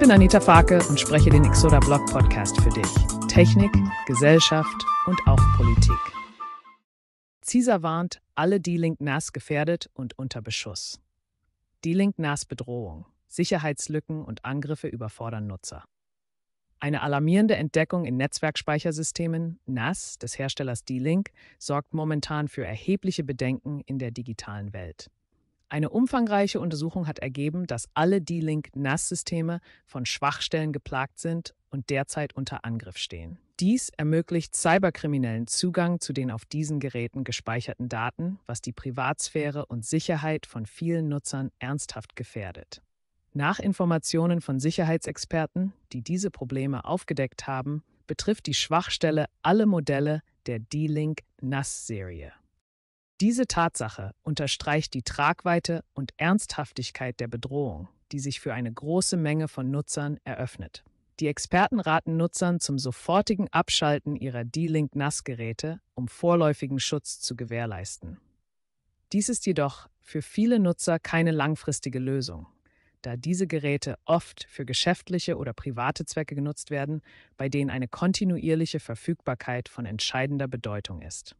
bin Anita Farke und spreche den Exoda Blog Podcast für dich. Technik, Gesellschaft und auch Politik. CISA warnt, alle D-Link NAS gefährdet und unter Beschuss. D-Link NAS Bedrohung. Sicherheitslücken und Angriffe überfordern Nutzer. Eine alarmierende Entdeckung in Netzwerkspeichersystemen, NAS, des Herstellers D-Link, sorgt momentan für erhebliche Bedenken in der digitalen Welt. Eine umfangreiche Untersuchung hat ergeben, dass alle D-Link NAS-Systeme von Schwachstellen geplagt sind und derzeit unter Angriff stehen. Dies ermöglicht Cyberkriminellen Zugang zu den auf diesen Geräten gespeicherten Daten, was die Privatsphäre und Sicherheit von vielen Nutzern ernsthaft gefährdet. Nach Informationen von Sicherheitsexperten, die diese Probleme aufgedeckt haben, betrifft die Schwachstelle alle Modelle der D-Link NAS-Serie. Diese Tatsache unterstreicht die Tragweite und Ernsthaftigkeit der Bedrohung, die sich für eine große Menge von Nutzern eröffnet. Die Experten raten Nutzern zum sofortigen Abschalten ihrer D-Link-NAS-Geräte, um vorläufigen Schutz zu gewährleisten. Dies ist jedoch für viele Nutzer keine langfristige Lösung, da diese Geräte oft für geschäftliche oder private Zwecke genutzt werden, bei denen eine kontinuierliche Verfügbarkeit von entscheidender Bedeutung ist.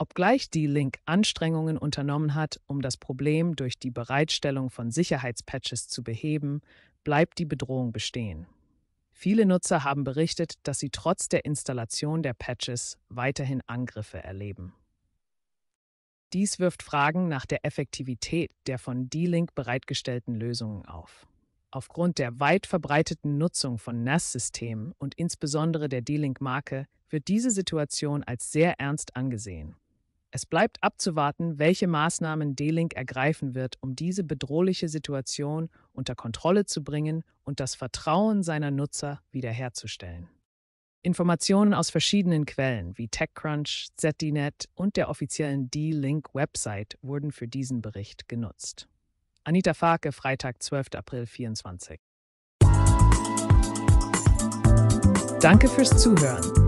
Obgleich die Link Anstrengungen unternommen hat, um das Problem durch die Bereitstellung von Sicherheitspatches zu beheben, bleibt die Bedrohung bestehen. Viele Nutzer haben berichtet, dass sie trotz der Installation der Patches weiterhin Angriffe erleben. Dies wirft Fragen nach der Effektivität der von D-Link bereitgestellten Lösungen auf. Aufgrund der weit verbreiteten Nutzung von NAS-Systemen und insbesondere der D-Link-Marke wird diese Situation als sehr ernst angesehen. Es bleibt abzuwarten, welche Maßnahmen D-Link ergreifen wird, um diese bedrohliche Situation unter Kontrolle zu bringen und das Vertrauen seiner Nutzer wiederherzustellen. Informationen aus verschiedenen Quellen wie TechCrunch, ZDNet und der offiziellen D-Link-Website wurden für diesen Bericht genutzt. Anita Farke, Freitag, 12. April 24. Danke fürs Zuhören.